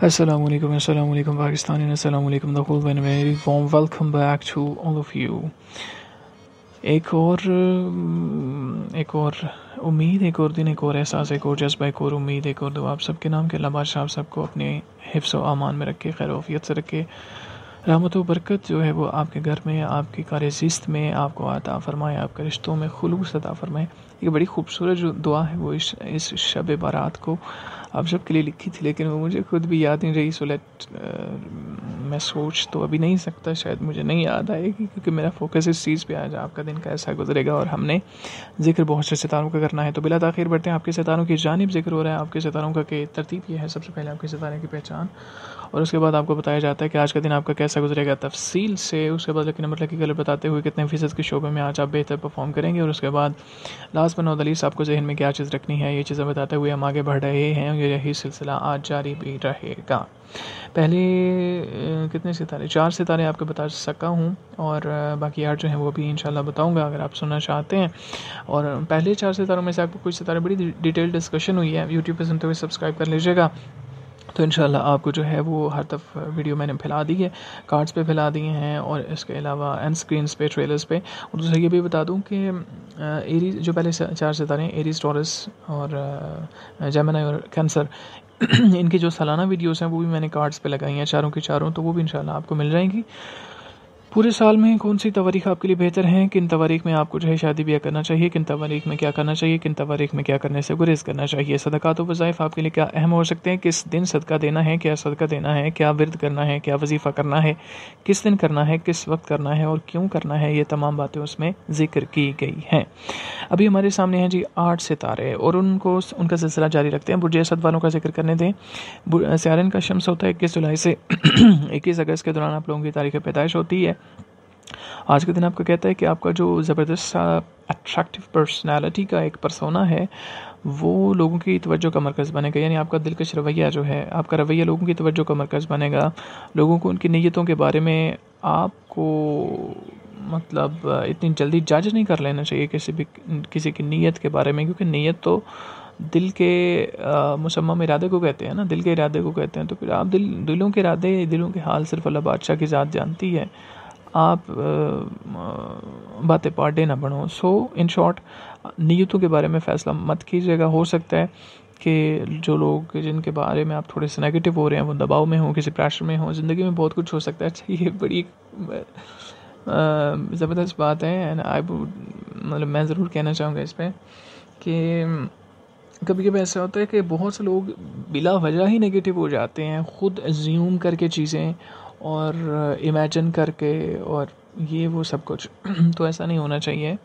Assalamualaikum, Assalamualaikum Pakistani, Assalamualaikum the whole and very warm welcome back to all of you. एक और mm, एक और उम्मीद एक और दिन एक और एहसास एक और जज्बा एक और उम्मीद एक और दुआ आप सबके नाम के अल्लाह साहब सबको अपने हिफ्स व अमान में रखे खैर वफियत से रखे रहमत व बरकत जो है वो आपके घर में आपकी कार में आपको अता फ़रमाए आपके रिश्तों में खुलूस अता फ़रमाए एक बड़ी खूबसूरत जो दुआ है वो इस इस शब बारात को आप के लिए लिखी थी लेकिन वो मुझे खुद भी याद नहीं रही सो लेट मैं सोच तो अभी नहीं सकता शायद मुझे नहीं याद आएगी क्योंकि मेरा फोकस इस चीज़ पे आज आपका दिन कैसा गुजरेगा और हमने जिक्र बहुत से सितारों का करना है तो बिला तखिर बढ़ते हैं आपके सितारों की जानब जिक्र हो रहा है आपके सितारों का के तरतीब यह है सबसे पहले आपके सितारे की पहचान और उसके बाद आपको बताया जाता है कि आज का दिन आपका कैसा गुजरेगा तफसील से उसके बाद लकी नंबर लकी कलर बताते हुए कितने फ़ीसद के शोबे में आज आप बेहतर परफॉर्म करेंगे और उसके बाद लास्ट बनो दलीस आपको जहन में क्या चीज़ रखनी है ये चीज़ें बताते हुए हम आगे बढ़ रहे हैं यही सिलसिला आज जारी भी रहेगा पहले कितने सितारे चार सितारे आपको बता सका हूँ और बाकी आठ जो हैं वो भी शाला बताऊँगा अगर आप सुनना चाहते हैं और पहले चार सितारों में से आपको कुछ सितारे बड़ी डिटेल डिस्कशन हुई है यूट्यूब पर सुनते हुए सब्सक्राइब कर लीजिएगा तो इन आपको जो है वो हर तरफ वीडियो मैंने फैला दी है कार्ड्स पे फैला दिए हैं और इसके अलावा एंड स्क्रीनस पे ट्रेलर्स पे और दूसरा ये भी बता दूं कि एरीज जो पहले चार सितारे हैं एरीज टॉरस और जेमिनाई और कैंसर इनकी जो सालाना वीडियोस हैं वो भी मैंने कार्ड्स पे लगाई हैं चारों के चारों तो वो भी इंशाल्लाह आपको मिल जाएंगी पूरे साल में कौन सी तवारीख आपके लिए बेहतर हैं किन तवारीख में आपको जो है शादी ब्याह करना चाहिए किन तवारीख में क्या करना चाहिए किन तवारीख में क्या करने से गुरेज करना चाहिए सदक़ात तो वज़ाइफ आपके लिए क्या अहम हो सकते हैं किस दिन सदका देना है क्या सदका देना है क्या विरद करना है क्या वजीफ़ा करना है किस दिन करना है किस वक्त करना है और क्यों करना है ये तमाम बातें उसमें जिक्र की गई हैं अभी हमारे सामने हैं जी आठ सितारे और उनको उनका सिलसिला जारी रखते हैं बुरज असद वालों का जिक्र करने दें सियारन का शम्स होता है इक्कीस जुलाई से इक्कीस अगस्त के दौरान आप लोगों की तारीख पैदाइश होती है आज के दिन आपका कहता है कि आपका जो ज़बरदस्त सा अट्रैक्टिव पर्सनालिटी का एक परसोना है वो लोगों की तवज्जो का मरकज़ बनेगा यानी आपका दिलकश रवैया जो है आपका रवैया लोगों की तवज्जो का मरकज़ बनेगा लोगों को उनकी नीयतों के बारे में आपको मतलब इतनी जल्दी जज नहीं कर लेना चाहिए किसी भी किसी की नीयत के बारे में क्योंकि नीयत तो दिल के मुसम्म इरादे को कहते हैं ना दिल के इरादे को कहते हैं तो फिर आप दिल दिलों के इरादे दिलों के हाल सिर्फ अल्लाह बादशाह की ज़ात जानती है आप बातें पार्टे ना बनो सो इन शॉर्ट नीयतों के बारे में फ़ैसला मत कीजिएगा हो सकता है कि जो लोग जिनके बारे में आप थोड़े से नेगेटिव हो रहे हैं वो दबाव में हों किसी प्रेशर में हों ज़िंदगी में बहुत कुछ हो सकता है अच्छा ये बड़ी ज़बरदस्त बात है एंड आई मतलब मैं ज़रूर कहना चाहूँगा इस पर कि कभी कभी ऐसा होता है कि बहुत से लोग बिला वजह ही नेगेटिव हो जाते हैं ख़ुद ज्यूम करके चीज़ें और इमेजिन uh, करके और ये वो सब कुछ तो ऐसा नहीं होना चाहिए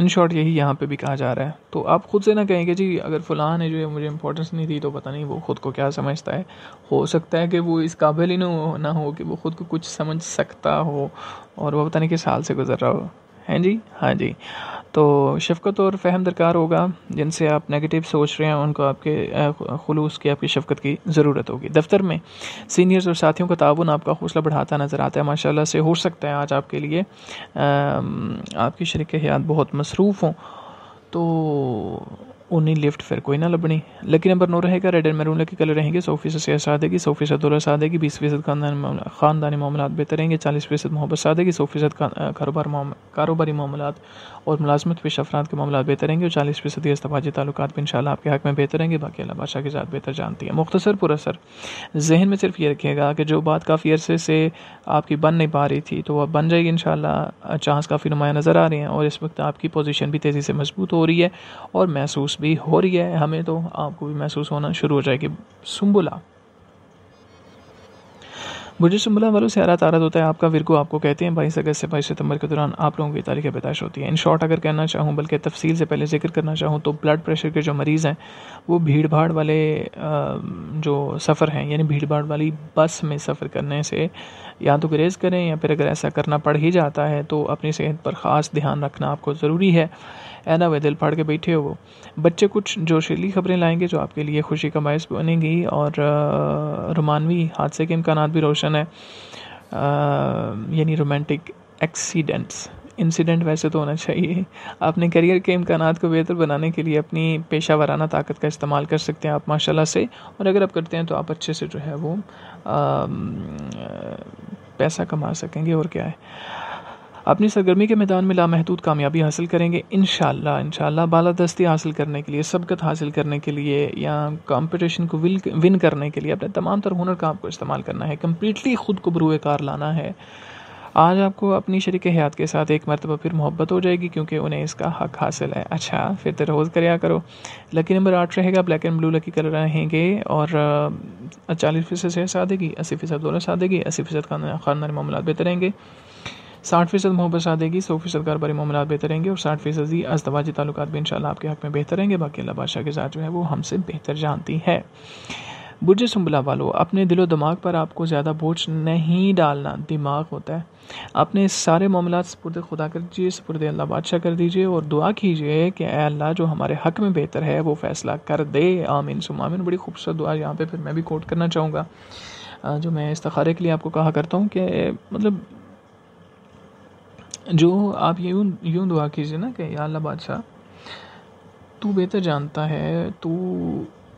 इन शॉर्ट यही यहाँ पे भी कहा जा रहा है तो आप ख़ुद से ना कहें कि जी अगर फ़लाँ ने जो है मुझे इंपॉर्टेंस नहीं दी तो पता नहीं वो ख़ुद को क्या समझता है हो सकता है कि वो इस काबिल ही ना हो कि वो ख़ुद को कुछ समझ सकता हो और वो पता नहीं किस साल से गुजर रहा हो हैं जी हाँ जी तो शफ़क़त और फहम दरकार होगा जिनसे आप नेगेटिव सोच रहे हैं उनको आपके खलूस की आपकी शफ़क़त की ज़रूरत होगी दफ्तर में सीनियर्स और साथियों का ताउन आपका हौसला बढ़ाता नज़र आता है माशाल्लाह से हो सकता है आज आपके लिए आपकी शर्क हयात बहुत मसरूफ़ हों तो उन्हीं लिफ्ट फिर कोई ना लबनी लकी नंबर नो रहेगा red and maroon lucky colour रहेंगे सौ फीसद सियासत सादेगी सौ फीसद दौलत सादेगी बीस फीसद खानदान ख़ानदानी मामला बेहतर रहेंगे चालीस फीसद मोहब्बत सादेगी सौ फीसद कारोबार कारोबारी मामला और मुलाजमत पेश अफराद के मामला बेहतर रहेंगे और चालीस फीसदी अस्तवाजी तल्लु भी इन आपके हक में बेहतर रहेंगे बाकी अला बादशाह की साथ बेहतर जानती है मुख्तसर पुरसर जहन में सिर्फ ये रखिएगा कि जो बात काफ़ी अरसे से आपकी बन नहीं पा रही थी तो वह बन जाएगी इन चांस काफ़ी नुमाया नज़र आ रहे हैं और इस वक्त आपकी पोजीशन भी तेज़ी से मजबूत हो रही है और महसूस भी हो रही है हमें तो आपको भी महसूस होना शुरू हो जाएगी सुम्बुला बुरज जुम्बला वालों से आरा तारा होता है आपका विरको आपको कहते हैं बाईस अगस्त से बाईस सितंबर के दौरान आप लोगों की तारीख पैदाश होती है इन शॉर्ट अगर कहना चाहूँ बल्कि तफसील से पहले जिक्र करना चाहूँ तो ब्लड प्रेशर के जो मरीज़ हैं वो भीड़ भाड़ वाले जो सफ़र हैं यानी भीड़ भाड़ वाली बस में सफ़र करने से या तो ग्रेज करें या फिर अगर ऐसा करना पड़ ही जाता है तो अपनी सेहत पर ख़ास ध्यान रखना आपको ज़रूरी है ऐना ना वे दिल फाड़ के बैठे हो बच्चे कुछ जोशीली खबरें लाएंगे जो आपके लिए खुशी का बायस बनेगी और रोमानवी हादसे के इम्कान भी रोशन है यानी रोमांटिक एक्सीडेंट्स इंसिडेंट वैसे तो होना चाहिए अपने करियर के इम्कान को बेहतर बनाने के लिए अपनी पेशा वाराना ताकत का इस्तेमाल कर सकते हैं आप माशाल्लाह से और अगर आप करते हैं तो आप अच्छे से जो है वो आ, पैसा कमा सकेंगे और क्या है अपनी सरगर्मी के मैदान में लामहदूद कामयाबी हासिल करेंगे इन शाला बाला दस्ती हासिल करने के लिए सबकत हासिल करने के लिए या कंपटीशन को विन करने के लिए अपने तमाम तर हुनर का आपको इस्तेमाल करना है कम्प्लीटली ख़ुद को बरूए कार लाना है आज आपको अपनी शरीक हयात के साथ एक मरतबा फिर मोहब्बत हो जाएगी क्योंकि उन्हें इसका हक हासिल है अच्छा फिर तो रोज़ करया करो लकी नंबर आठ रहेगा black and blue lucky colour रहेंगे और चालीस फीसद से सादेगी अस्सी फीसद दौलत सादेगी देगी अस्सी फीसद खानदानी मामला बेहतर रहेंगे साठ फीसद मोहब्बत सादेगी सौ फीसद कारोबारी मामला बेहतर रहेंगे और साठ फीसदी अजतवाजी तल्लत भी इन आपके हक में बेहतर रहेंगे बाकी अल्लाह बादशाह के साथ जो है वो हमसे बेहतर जानती है बुरज सुम्बला वालों अपने दिलो दिमाग पर आपको ज़्यादा बोझ नहीं डालना दिमाग होता है अपने सारे मामला सपुरद खुदा कर दीजिए सपुरद अल्लाह बादशाह कर दीजिए और दुआ कीजिए कि अल्लाह जो हमारे हक में बेहतर है वो फैसला कर दे आमीन सुम आमीन बड़ी खूबसूरत दुआ यहाँ पर फिर मैं भी कोट करना चाहूँगा जो मैं इस्तारे के लिए आपको कहा करता हूँ कि मतलब जो आप यूँ यूँ दुआ कीजिए ना कि या अल्लाह बादशाह तू बेहतर जानता है तू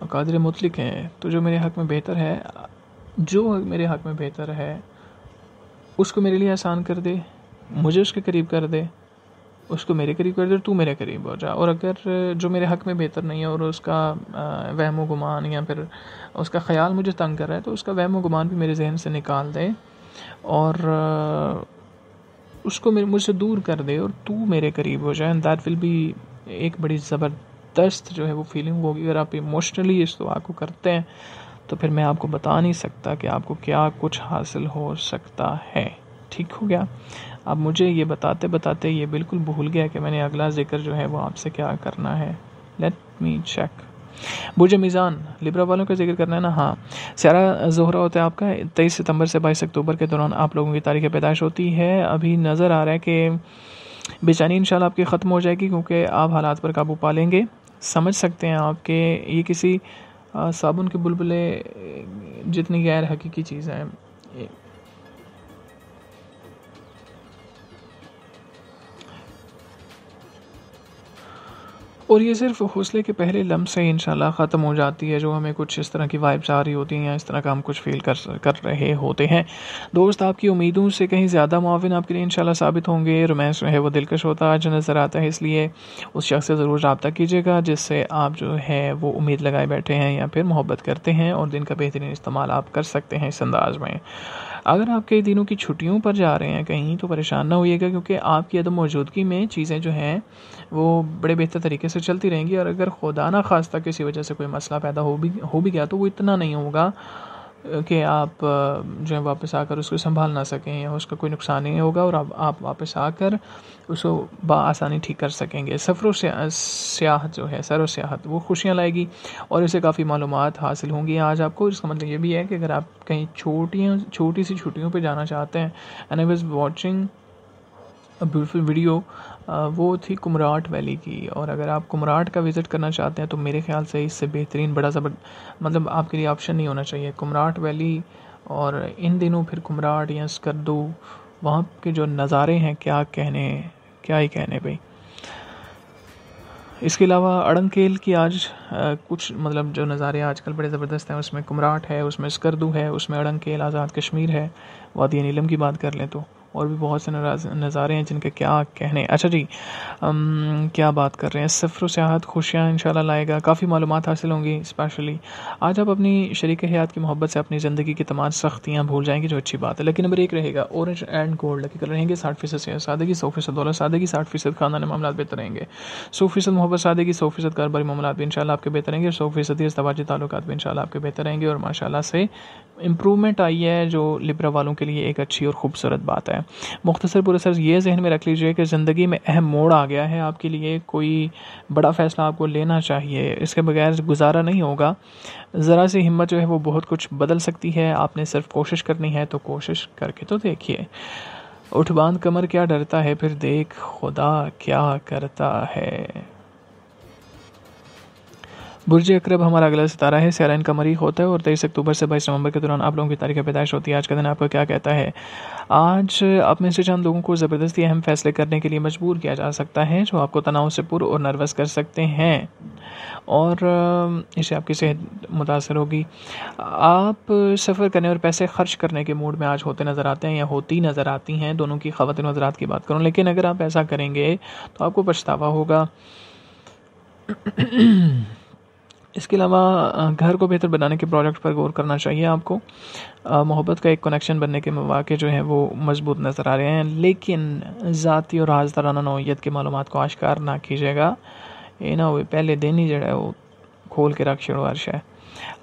कादर कादिर मुतलिक हैं तो जो मेरे हक़ में बेहतर है जो मेरे हक़ में बेहतर है उसको मेरे लिए आसान कर दे मुझे उसके करीब कर दे उसको मेरे करीब कर दे तू मेरे करीब हो जा और अगर जो मेरे हक़ में बेहतर नहीं है और उसका वहम गुमान या फिर उसका ख्याल मुझे तंग कर रहा है तो उसका वहम गुमान भी मेरे जहन से निकाल दे और उसको मेरे मुझसे दूर कर दे और तू मेरे करीब हो जाए एंड दैट विल बी एक बड़ी ज़बर दस्त जो है वो फीलिंग होगी अगर आप इमोशनली इस दुआ को करते हैं तो फिर मैं आपको बता नहीं सकता कि आपको क्या कुछ हासिल हो सकता है ठीक हो गया अब मुझे ये बताते बताते ये बिल्कुल भूल गया कि मैंने अगला जिक्र जो है वो आपसे क्या करना है लेट मी चेक बुरज मीज़ान लिब्रा वालों का जिक्र करना है ना हाँ सारा जोहरा होता है आपका तेईस सितंबर से बाईस अक्टूबर के दौरान आप लोगों की तारीख पैदाइश होती है अभी नज़र आ रहा है कि बेचैनी इंशाल्लाह आपकी ख़त्म हो जाएगी क्योंकि आप हालात पर काबू पा लेंगे समझ सकते हैं आप कि ये किसी साबुन के बुलबुले जितनी गैर हकीकी चीज़ है और ये सिर्फ हौसले के पहले लम्ब से इन ख़त्म हो जाती है जो हमें कुछ इस तरह की वाइब्स आ रही होती हैं या इस तरह का हम कुछ फील कर कर रहे होते हैं दोस्त आपकी उम्मीदों से कहीं ज़्यादा मुआवन आपके लिए इन साबित होंगे रोमांस जो है वो दिलकश होता आज नज़र आता है इसलिए उस शख्स से ज़रूर रबता कीजिएगा जिससे आप जो है वो उम्मीद लगाए बैठे हैं या फिर मोहब्बत करते हैं और दिन का बेहतरीन इस्तेमाल आप कर सकते हैं इस अंदाज में अगर आप कई दिनों की छुट्टियों पर जा रहे हैं कहीं तो परेशान ना होइएगा क्योंकि आपकी अदम मौजूदगी में चीज़ें जो हैं वो बड़े बेहतर तरीके से चलती रहेंगी और अगर खुदा ना खास्ता किसी वजह से कोई मसला पैदा हो भी हो भी गया तो वो इतना नहीं होगा कि आप जो है वापस आकर उसको संभाल ना सकें या उसका कोई नुकसान नहीं होगा और आप आप वापस आकर उसको आसानी ठीक कर सकेंगे सफ़रों से सियाह जो है सर सियाहत वो खुशियाँ लाएगी और इससे काफ़ी मालूम हासिल होंगी आज आपको इसका मतलब ये भी है कि अगर आप कहीं छोटी छोटी सी छुट्टियों पर जाना चाहते हैं and I was watching beautiful video वो थी कुमराट वैली की और अगर आप कुमराट का विज़िट करना चाहते हैं तो मेरे ख्याल से इससे बेहतरीन बड़ा ज़बर मतलब आपके लिए ऑप्शन नहीं होना चाहिए कुमराट वैली और इन दिनों फिर कुमराट या स्कर्दू वहाँ के जो नज़ारे हैं क्या कहने क्या ही कहने भाई इसके अलावा अड़ंगकेल की आज आ, कुछ मतलब जो नज़ारे आजकल बड़े ज़बरदस्त हैं उसमें कुमराट है उसमें स्कर्दू है उसमें अड़ंगकेल आज़ाद कश्मीर है वादिया नीलम की बात कर लें तो और भी बहुत से नज़ारे हैं जिनके क्या कहने अच्छा जी अम, क्या बात कर रहे हैं सफ़र सियाहत खुशियाँ इन लाएगा काफ़ी मालूम हासिल होंगी स्पेशली आज आप अपनी शरीक हयात की मोहब्बत से अपनी ज़िंदगी की तमाम सख्तियाँ भूल जाएंगे जो अच्छी बात है लेकिन नंबर एक रहेगा orange and gold lucky colour रहेंगे साठ फीसद से सादगी सौ फीसद दौलत सादगी साठ फीसद खानदानी मामला बेहतर रहेंगे सौ फीसद मोहब्बत सादगी सौ फीसद कारोबारी मामला भी इन आपके बेहतर रहेंगे सौ फीसद इसतवाजी ताल्लुक भी इन आपके बेहतर रहेंगे और माशाला से इम्प्रूवमेंट आई है जो लिब्रा वालों के लिए एक अच्छी और खूबसूरत बात है है मुख्तसर पूरे सर ये जहन में रख लीजिए कि ज़िंदगी में अहम मोड़ आ गया है आपके लिए कोई बड़ा फ़ैसला आपको लेना चाहिए इसके बगैर गुजारा नहीं होगा ज़रा सी हिम्मत जो है वो बहुत कुछ बदल सकती है आपने सिर्फ कोशिश करनी है तो कोशिश करके तो देखिए उठ बांध कमर क्या डरता है फिर देख खुदा क्या करता है बुर्ज अक्रब हमारा अगला सितारा है सैराइन इनका मरी होता है और तेईस अक्टूबर से बाईस नवंबर के दौरान आप लोगों की तारीख पैदाइश होती है आज का दिन आपका क्या कहता है आज आप में से चंद लोगों को ज़बरदस्ती अहम फैसले करने के लिए मजबूर किया जा सकता है जो आपको तनाव से पुर और नर्वस कर सकते हैं और इसे आपकी सेहत मुतासर होगी आप सफ़र करने और पैसे खर्च करने के मूड में आज होते नज़र आते हैं या होती नज़र आती हैं दोनों की खातिन नज़रात की बात करूँ लेकिन अगर आप ऐसा करेंगे तो आपको पछतावा होगा इसके अलावा घर को बेहतर बनाने के प्रोजेक्ट पर गौर करना चाहिए आपको मोहब्बत का एक कनेक्शन बनने के मौाक़े जो हैं वो मजबूत नज़र आ रहे हैं लेकिन ज़ाती और राजदाराना नौीयत की मालूम को आश्कार ना कीजिएगा ये ना हो पहले दिन ही जड़ा है वो खोल के रख छोड़ो हर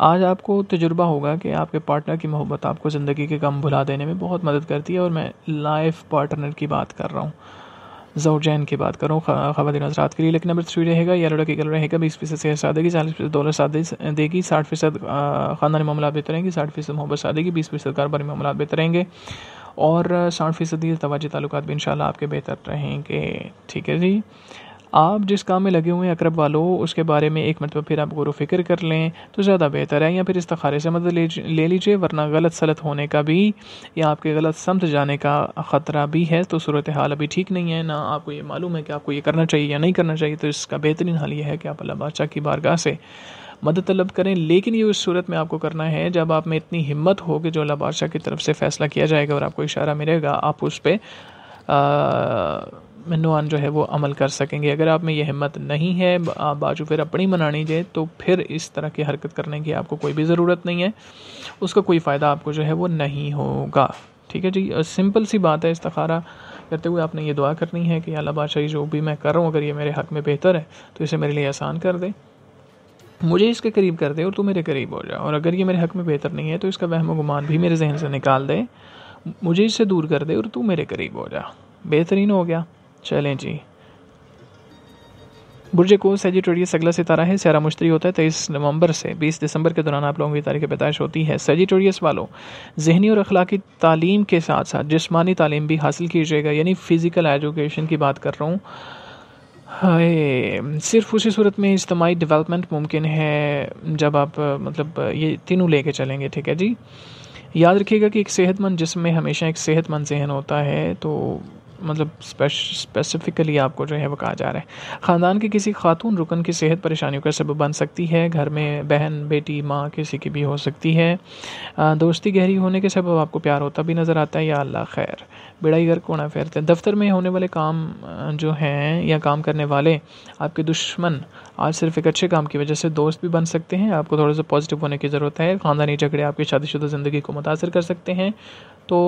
आज आपको तजुर्बा होगा कि आपके पार्टनर की मोहब्बत आपको ज़िंदगी के गम भुला देने में बहुत मदद करती है और मैं लाइफ पार्टनर की बात कर रहा हूँ जोजैन जैन की बात करूँ खातन हजरात के लिए लेकिन नंबर थ्री रहेगा येलो लड़की की कलर रहेगा बीस फीसद सेहत साथ देगी चालीस फीसद दौलत साथ देगी साठ फीसद खानदानी मामला बेहतर रहेंगे साठ फीसद मोहब्बत सा देगी बीस फीसद कारोबारी मामला बेहतर रहेंगे और साठ फीसदी तोजह तल्लत भी इन आपके बेहतर रहेंगे ठीक है जी आप जिस काम में लगे हुए हैं अकरब वालों उसके बारे में एक मतलब फिर आप गौर फिक्र कर लें तो ज़्यादा बेहतर है या फिर तखारे से मदद ले लीजिए वरना गलत सलत होने का भी या आपके गलत समत जाने का ख़तरा भी है तो सूरत हाल अभी ठीक नहीं है ना आपको ये मालूम है कि आपको ये करना चाहिए या नहीं करना चाहिए तो इसका बेहतरीन हाल ये है कि आप अल्लाह बादशाह की बारगाह से मदद तलब करें लेकिन ये उस सूरत में आपको करना है जब आप में इतनी हिम्मत हो कि जो अल्लाह बादशाह की तरफ से फ़ैसला किया जाएगा और आपको इशारा मिलेगा आप उस पर नौन जो है वो अमल कर सकेंगे अगर आप में ये हिम्मत नहीं है आप बाजू फिर अपनी बनानी जाए तो फिर इस तरह की हरकत करने की आपको कोई भी ज़रूरत नहीं है उसका कोई फ़ायदा आपको जो है वो नहीं होगा ठीक है जी सिंपल सी बात है इस्तारा करते हुए आपने ये दुआ करनी है कि अल्लाह बादशाही जो भी मैं कर रहा हूँ अगर ये मेरे हक़ में बेहतर है तो इसे मेरे लिए आसान कर दे मुझे इसके करीब कर दे और तू मेरे करीब हो जा और अगर ये मेरे हक़ में बेहतर नहीं है तो इसका वहम गुमान भी मेरे जहन से निकाल दे मुझे इससे दूर कर दे और तू मेरे करीब हो जा बेहतरीन हो गया चलें जी बुर्ज को सेजिटोरियस अगला सितारा है सारा मुश्तरी होता है तेईस नवंबर से बीस दिसंबर के दौरान आप लोगों की तारीख पैदाइश होती है सेजिटोरियस वालों जहनी और अखलाकी तालीम के साथ साथ जिसमानी तालीम भी हासिल कीजिएगा यानी फ़िज़िकल एजुकेशन की बात कर रहा हूँ हाय सिर्फ उसी सूरत में इज्तमाही डेवलपमेंट मुमकिन है जब आप मतलब ये तीनों लेके चलेंगे ठीक है जी याद रखिएगा कि एक सेहतमंद जिसम में हमेशा एक सेहतमंद जहन होता है तो मतलब स्पेसिफिकली आपको जो है वो कहा जा रहा है ख़ानदान के किसी खातून रुकन की सेहत परेशानियों का सबब बन सकती है घर में बहन बेटी माँ किसी की भी हो सकती है दोस्ती गहरी होने के सबब आपको प्यार होता भी नज़र आता है या अल्लाह खैर बिड़ाई घर कोना फेरते दफ्तर में होने वाले काम जो हैं या काम करने वाले आपके दुश्मन आज सिर्फ एक अच्छे काम की वजह से दोस्त भी बन सकते हैं आपको थोड़ा सा पॉजिटिव होने की ज़रूरत है ख़ानदानी झगड़े आपकी शादीशुदा ज़िंदगी को मुतासर कर सकते हैं तो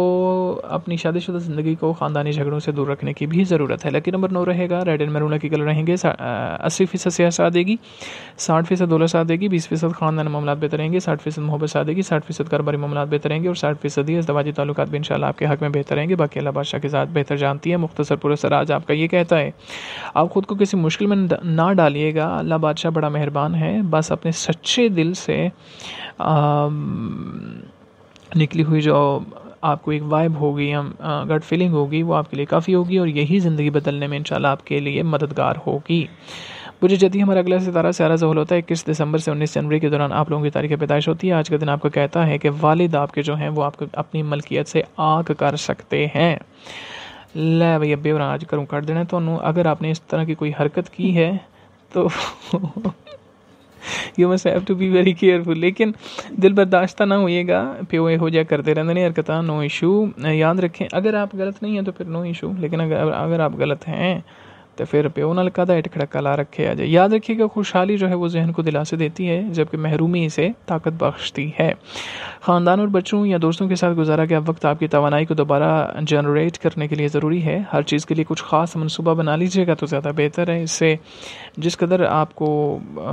अपनी शादीशुदा ज़िंदगी को ख़ानदानी झगड़ों से दूर रखने की भी ज़रूरत है लकी नंबर नौ रहेगा red and maroon lucky colour रहेंगे अस्सी फ़ीसद सियास साथ देगी साठ फ़ीसद दौलत साथ देगी बीस फ़ीसद खानदान मामला बेहतर रहेंगे साठ फ़ीसद मोहब्बत साथ देगी साठ फ़ीसद कारोबारी मामला बेहतर रहेंगे और साठ फ़ीसद ही इसवाजी तल्लु भी इन आपके हक में बेहतर रहेंगे बाकी अला बादशाह के साथ बेहतर जानती है मुख्तर पूरा आज आपका ये कहता है आप ख़ुद को किसी मुश्किल में ना डालिएगा अल्लाह बादशाह बड़ा मेहरबान है बस अपने सच्चे दिल से निकली हुई जो आपको एक वाइब होगी या गट फीलिंग होगी वो आपके लिए काफ़ी होगी और यही ज़िंदगी बदलने में इंशाल्लाह आपके लिए मददगार होगी मुझे जदि हमारा अगला सितारा सारा जहल होता है इक्कीस दिसंबर से उन्नीस जनवरी के दौरान आप लोगों की तारीख पैदाइश होती है आज का दिन आपको कहता है कि वालद आपके जो हैं वो आपको अपनी मलकियत से आग कर सकते हैं लै भैया बेवरा आज करूँ कर देना तो अगर आपने इस तरह की कोई हरकत की है तो you must have to be very careful लेकिन दिल बर्दाश्त ना होइएगा प्यो हो जाए करते रहते नहीं हरकत नो इशू याद रखें अगर आप गलत नहीं हैं तो फिर नो इशू लेकिन अगर अगर आप गलत हैं तो फिर प्यो ना लकादा हेठ खड़का ला रखे आ जाए याद रखिएगा खुशहाली जो है वो जहन को दिलासे देती है जबकि महरूमी इसे ताकत बख्शती है ख़ानदान और बच्चों या दोस्तों के साथ गुजारा गया वक्त आपकी तोानाई को दोबारा जनरेट करने के लिए ज़रूरी है हर चीज़ के लिए कुछ ख़ास मनसूबा बना लीजिएगा तो ज़्यादा बेहतर है इससे जिस कदर आपको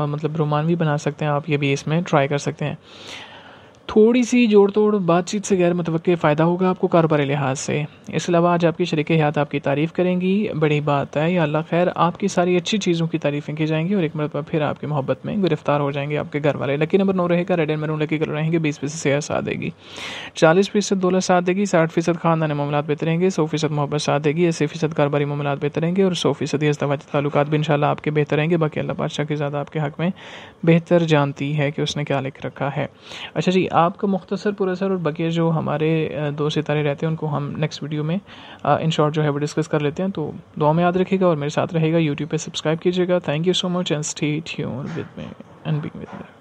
मतलब रोमानवी बना सकते हैं आप ये भी इसमें ट्राई कर सकते हैं थोड़ी सी जोड़ तोड़ बातचीत से गैर मतवक़ फ़ायदा होगा आपको कारोबारी लिहाज से इसके अलावा आज आपकी शरीक हयात आपकी तारीफ़ करेंगी बड़ी बात है या अल्लाह खैर आपकी सारी अच्छी चीज़ों की तारीफ़ें की जाएंगी और एक मरतबा फिर आपकी मोहब्बत में गिरफ्तार हो जाएंगे आपके घर वाले लकी नंबर नौ रहेगा red and maroon lucky colour रहेंगे बीस फीसद सेहत साथ देगी चालीस फीसद दौलत साथ देगी साठ फीसद खानदान मामला बेहतर रहेंगे सौ फीसद मोहब्बत साथ देगी अस्सी फीसद कारोबारी मामला बेहतर रहेंगे और सौ फीसद अजदवाज तल्लु भी इन आपके बेहतर रहेंगे बाकी अल्लाह बादशाह के ज़्यादा आपके हक़ में बेहतर जानती है कि उसने क्या लिख रखा है अच्छा जी आपका मुख्तसर पुरसर और बाकी जो हमारे दो सितारे रहते हैं उनको हम नेक्स्ट वीडियो में इन शॉर्ट जो है वो डिस्कस कर लेते हैं तो दुआ में याद रखेगा और मेरे साथ रहेगा यूट्यूब पर सब्सक्राइब कीजिएगा thank you so much and stay tune with me and being with me